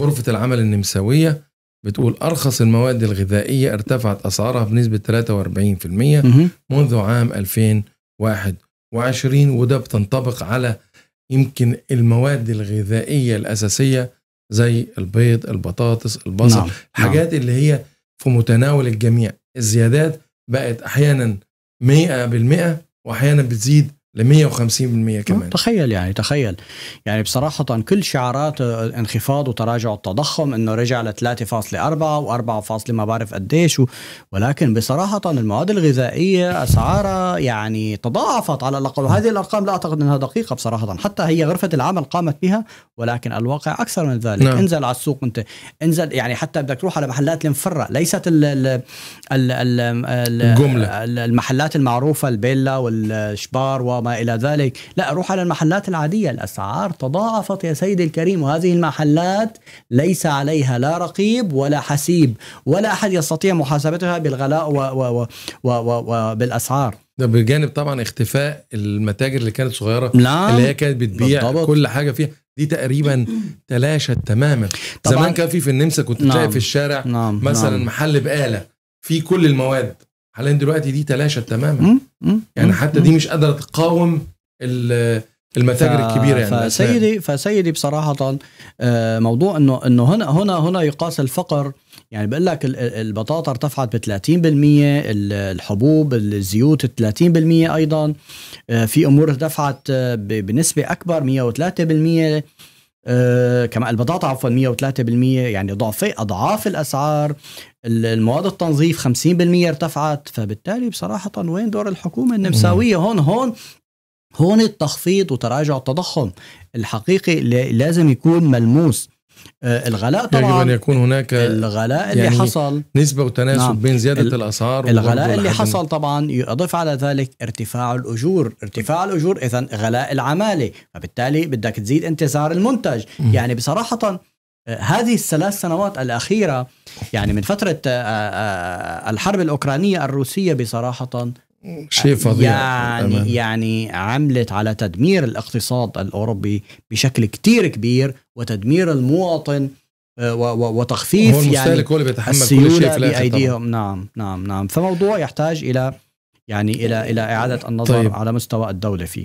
غرفة العمل النمساوية بتقول أرخص المواد الغذائية ارتفعت أسعارها بنسبة 43% منذ عام 2021 وده بتنطبق على يمكن المواد الغذائية الأساسية زي البيض البطاطس البصل نعم. الحاجات نعم. اللي هي في متناول الجميع الزيادات بقت أحيانا 100% وأحيانا بتزيد ل 150% آه، كمان تخيل يعني تخيل يعني بصراحة كل شعارات انخفاض وتراجع التضخم انه رجع ل 3.4 و4. ما بعرف قديش و... ولكن بصراحة المواد الغذائية اسعارها يعني تضاعفت على الاقل وهذه الارقام لا اعتقد انها دقيقة بصراحة حتى هي غرفة العمل قامت بها ولكن الواقع اكثر من ذلك نعم. انزل على السوق انت انزل يعني حتى بدك تروح على محلات المفرة ليست ال ال ال ال الجملة المحلات المعروفة البيلا والشبار وما وما إلى ذلك لا أروح على المحلات العادية الأسعار تضاعفت يا سيدي الكريم وهذه المحلات ليس عليها لا رقيب ولا حسيب ولا أحد يستطيع محاسبتها بالغلاء وبالأسعار ده بجانب طبعا اختفاء المتاجر اللي كانت صغيره لا. نعم، اللي هي كانت بتبيع بالضبط. كل حاجه فيها دي تقريبا تلاشت تماما زمان كان في في النمسا كنت نعم. تلاقي في الشارع نعم. مثلا نعم. محل بقاله في كل المواد حاليا دلوقتي دي تلاشت تماما يعني حتى دي مش قادره تقاوم المتاجر الكبيره يعني فسيدي فسيدي بصراحه آه، موضوع انه انه هنا هنا هنا يقاس الفقر يعني بقول لك البطاطا ارتفعت ب 30% الحبوب الزيوت 30% ايضا آه، في امور ارتفعت آه، بنسبه اكبر 103% آه، كما البضاعة عفوا 103% يعني ضعفي أضعاف الأسعار المواد التنظيف 50% ارتفعت فبالتالي بصراحة وين دور الحكومة النمساوية هون هون هون التخفيض وتراجع التضخم الحقيقي لازم يكون ملموس آه، الغلاء طبعا يجب ان يكون هناك الغلاء اللي يعني حصل نسبه وتناسب نعم بين زياده الاسعار الغلاء اللي حصل طبعا يضف على ذلك ارتفاع الاجور، ارتفاع الاجور اذا غلاء العماله، فبالتالي بدك تزيد سعر المنتج، م. يعني بصراحه آه، هذه الثلاث سنوات الاخيره يعني من فتره آه، الحرب الاوكرانيه الروسيه بصراحه شيء يعني فظيع يعني أمان. يعني عملت على تدمير الاقتصاد الاوروبي بشكل كتير كبير وتدمير المواطن آه، وتخفيف هو يعني هو اللي بيتحمل كل شيء في بايديهم نعم نعم نعم فموضوع يحتاج الى يعني الى الى اعاده النظر طيب. على مستوى الدوله فيه